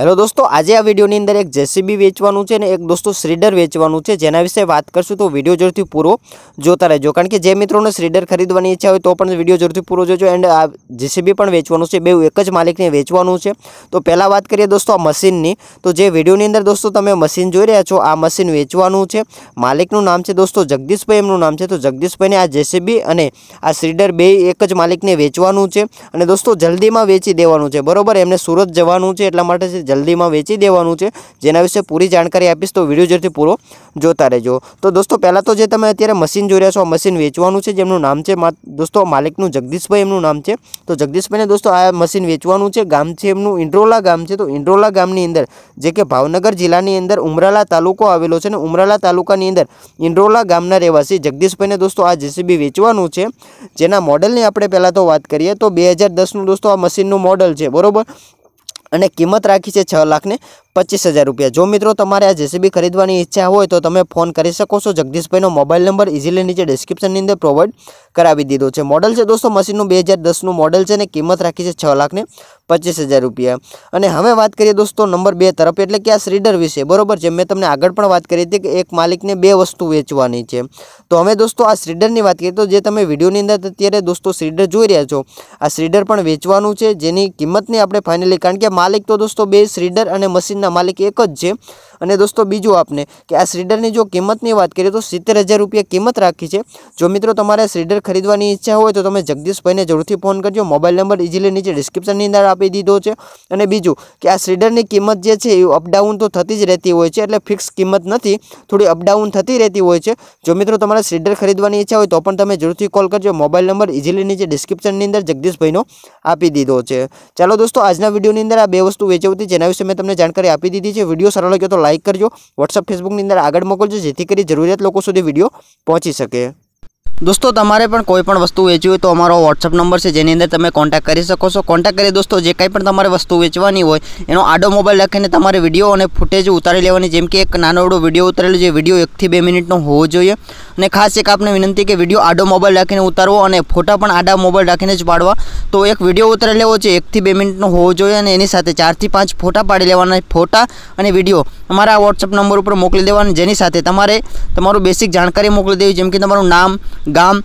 hello દોસ્તો આજે આ વિડીયોની અંદર એક જેસીબી વેચવાનું છે ને એક દોસ્તો શ્રીડર વેચવાનું છે જેના વિશે વાત કરશું તો વિડીયો જરૂરથી પૂરો જોતા રહેજો કારણ કે જે મિત્રોને શ્રીડર ખરીદવાની ઈચ્છા હોય તો પણ વિડીયો જરૂરથી પૂરો જોજો એન્ડ આ જેસીબી પણ વેચવાનું છે બે એક જ માલિકને વેચવાનું છે તો પહેલાં વાત કરીએ દોસ્તો આ મશીનની તો જે વિડીયોની અંદર દોસ્તો તમે મશીન જોઈ રહ્યા છો આ મશીન વેચવાનું છે માલિકનું નામ છે દોસ્તો જગદીશભાઈ એમનું નામ છે તો જગદીશભાઈને આ જેસીબી અને આ શ્રીડર બે એક જ માલિકને વેચવાનું છે અને દોસ્તો જલ્દીમાં વેચી દેવાનું છે બરાબર એમને સુરત જવાનું છે એટલા માટે જલ્દીમાં વેચી દેવાનું છે જેના વિશે પૂરી જાણકારી આપિસ તો વિડિયો જરૂરથી પૂરો જોતા રહેજો તો દોસ્તો પહેલા તો જે તમે અત્યારે મશીન જો રહ્યા છો આ મશીન વેચવાનું છે જેનું નામ છે દોસ્તો માલિકનું જગદીશભાઈ એમનું નામ છે તો જગદીશભાઈને દોસ્તો આ મશીન વેચવાનું છે ગામ છે એમનું ઇન્દ્રોલા ગામ છે તો ઇન્દ્રોલા ગામની અંદર જે કે ભાવનગર જિલ્લાની અંદર ઉમરાલા તાલુકો આવેલો છે ને ઉમરાલા તાલુકાની અંદર ઇન્દ્રોલા ગામના રહેવાસી જગદીશભાઈને દોસ્તો આ જેસીબી વેચવાનું છે જેના મોડેલની આપણે પહેલા તો વાત કરીએ તો 2010 નું દોસ્તો આ મશીનનું મોડેલ છે બરોબર અને કિંમત રાખી છે છ લાખને પચીસ હજાર રૂપિયા જો મિત્રો તમારે આ જેસીબી ખરીદવાની ઈચ્છા હોય તો તમે ફોન કરી શકો છો જગદીશભાઈનો મોબાઈલ નંબર ઇઝીલી નીચે ડિસ્ક્રિપ્શનની અંદર પ્રોવાઈડ કરાવી દીધો છે મોડલ છે દોસ્તો મશીનનું બે હજાર દસનું મોડલ છે અને કિંમત રાખી છે છ લાખને પચીસ હજાર રૂપિયા અને હવે વાત કરીએ દોસ્તો નંબર બે તરફ એટલે કે આ શ્રીડર વિશે બરાબર છે મેં તમને આગળ પણ વાત કરી હતી કે એક માલિકને બે વસ્તુ વેચવાની છે તો હવે દોસ્તો આ શ્રીડરની વાત કરીએ તો જે તમે વિડીયોની અંદર અત્યારે દોસ્તો શ્રીડર જોઈ રહ્યા છો આ શ્રીડર પણ વેચવાનું છે જેની કિંમતની આપણે ફાઇનલી કારણ કે માલિક તો દોસ્તો બે શ્રીડર અને મશીન না মালিক এক যে અને દોસ્તો બીજું આપને કે આ શ્રીડરની જો કિંમતની વાત કરીએ તો 70000 રૂપિયા કિંમત રાખી છે જો મિત્રો તમારે શ્રીડર ખરીદવાની ઈચ્છા હોય તો તમે જગદીશભાઈને જરૂરથી ફોન કરજો મોબાઈલ નંબર ઈઝીલી નીચે ડિસ્ક્રિપ્શનની અંદર આપી દીધો છે અને બીજું કે આ શ્રીડરની કિંમત જે છે એ અપડાઉન તો થતી જ રહેતી હોય છે એટલે ફિક્સ કિંમત નથી થોડી અપડાઉન થતી રહેતી હોય છે જો મિત્રો તમારે શ્રીડર ખરીદવાની ઈચ્છા હોય તો પણ તમે જરૂરથી કોલ કરજો મોબાઈલ નંબર ઈઝીલી નીચે ડિસ્ક્રિપ્શનની અંદર જગદીશભાઈનો આપી દીધો છે ચાલો દોસ્તો આજના વિડિયોની અંદર આ બે વસ્તુ વેચાવતી જેના વિશે મેં તમને જાણકારી આપી દીધી છે વિડિયો સરાળ ગયો તો લાઈક કરજો WhatsApp Facebook ની અંદર આગળ મોકલજો જેથી કરી જરૂરિયાત લોકો સુધી વિડિયો પહોંચી શકે દોસ્તો તમારે પણ કોઈ પણ વસ્તુ વેચવી હોય તો અમારો WhatsApp નંબર છે જેની અંદર તમે કોન્ટેક્ટ કરી શકો છો કોન્ટેક્ટ કરી દોસ્તો જે કંઈ પણ તમારે વસ્તુ વેચવાની હોય એનો આડો મોબાઈલ લઈને તમારે વિડિયો અને ફૂટેજ ઉતારી લેવાની જેમ કે એક નાનોડો વિડિયો ઉતારેલો જે વિડિયો 1 થી 2 મિનિટનો હોવો જોઈએ ને ખાસ એક આપને વિનંતી કે વિડિયો આડો મોબાઈલ રાખીને ઉતારવો અને ફોટા પણ આડા મોબાઈલ રાખીને જ પાડવા તો એક વિડિયો ઉતારી લેવો છે 1 થી 2 મિનિટનો હોવો જોઈએ અને એની સાથે 4 થી 5 ફોટા પાડી લેવાના ફોટા અને વિડિયો અમારા WhatsApp નંબર ઉપર મોકલી દેવાનું જેની સાથે તમારે તમારો બેઝિક જાણકારી મોકલી દેવી જેમ કે તમારું નામ ગામ